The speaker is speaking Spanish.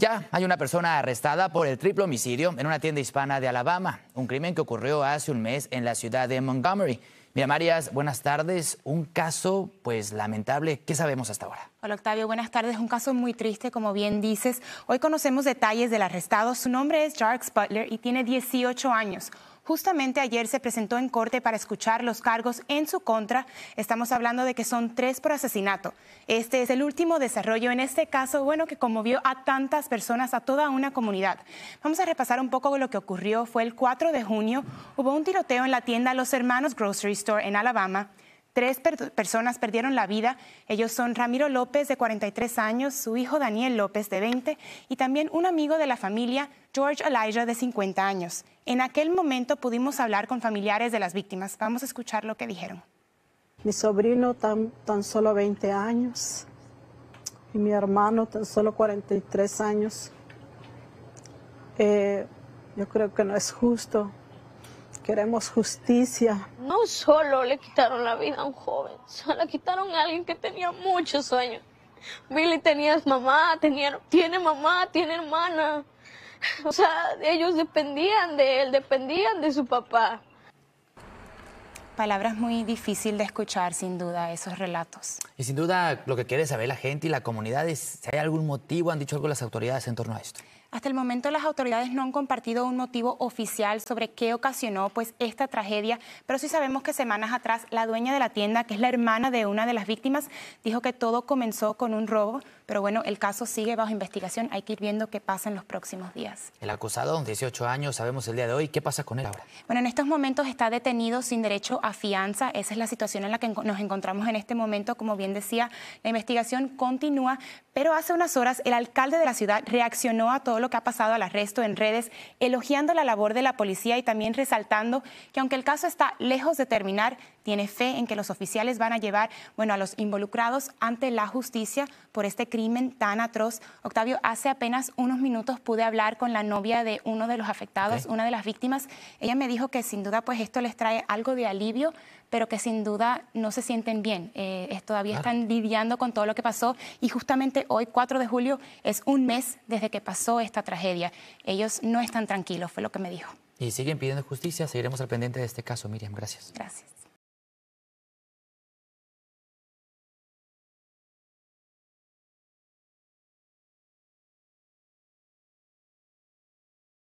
Ya hay una persona arrestada por el triple homicidio en una tienda hispana de Alabama, un crimen que ocurrió hace un mes en la ciudad de Montgomery. Mira, Marias, buenas tardes. Un caso, pues, lamentable. ¿Qué sabemos hasta ahora? Hola, Octavio. Buenas tardes. Un caso muy triste, como bien dices. Hoy conocemos detalles del arrestado. Su nombre es Jarks Butler y tiene 18 años. Justamente ayer se presentó en corte para escuchar los cargos en su contra. Estamos hablando de que son tres por asesinato. Este es el último desarrollo en este caso, bueno, que conmovió a tantas personas, a toda una comunidad. Vamos a repasar un poco lo que ocurrió. Fue el 4 de junio, hubo un tiroteo en la tienda Los Hermanos Grocery Store en Alabama tres personas perdieron la vida. Ellos son Ramiro López, de 43 años, su hijo Daniel López, de 20, y también un amigo de la familia, George Elijah, de 50 años. En aquel momento pudimos hablar con familiares de las víctimas. Vamos a escuchar lo que dijeron. Mi sobrino tan, tan solo 20 años y mi hermano tan solo 43 años. Eh, yo creo que no es justo Queremos justicia. No solo le quitaron la vida a un joven, solo quitaron a alguien que tenía muchos sueños. Billy tenía mamá, tenía, tiene mamá, tiene hermana. O sea, ellos dependían de él, dependían de su papá. Palabras muy difícil de escuchar, sin duda, esos relatos. Y sin duda, lo que quiere saber la gente y la comunidad es si hay algún motivo, han dicho algo las autoridades en torno a esto. Hasta el momento las autoridades no han compartido un motivo oficial sobre qué ocasionó pues esta tragedia, pero sí sabemos que semanas atrás la dueña de la tienda, que es la hermana de una de las víctimas, dijo que todo comenzó con un robo, pero bueno, el caso sigue bajo investigación, hay que ir viendo qué pasa en los próximos días. El acusado, 18 años, sabemos el día de hoy, ¿qué pasa con él ahora? Bueno, en estos momentos está detenido sin derecho a fianza, esa es la situación en la que nos encontramos en este momento, como bien decía, la investigación continúa, pero hace unas horas el alcalde de la ciudad reaccionó a todo lo que ha pasado al arresto en redes, elogiando la labor de la policía y también resaltando que aunque el caso está lejos de terminar, tiene fe en que los oficiales van a llevar bueno, a los involucrados ante la justicia por este crimen tan atroz. Octavio, hace apenas unos minutos pude hablar con la novia de uno de los afectados, una de las víctimas. Ella me dijo que sin duda pues esto les trae algo de alivio, pero que sin duda no se sienten bien. Eh, todavía están lidiando con todo lo que pasó y justamente hoy, 4 de julio, es un mes desde que pasó esta tragedia. Ellos no están tranquilos, fue lo que me dijo. Y siguen pidiendo justicia, seguiremos al pendiente de este caso, Miriam. Gracias. Gracias.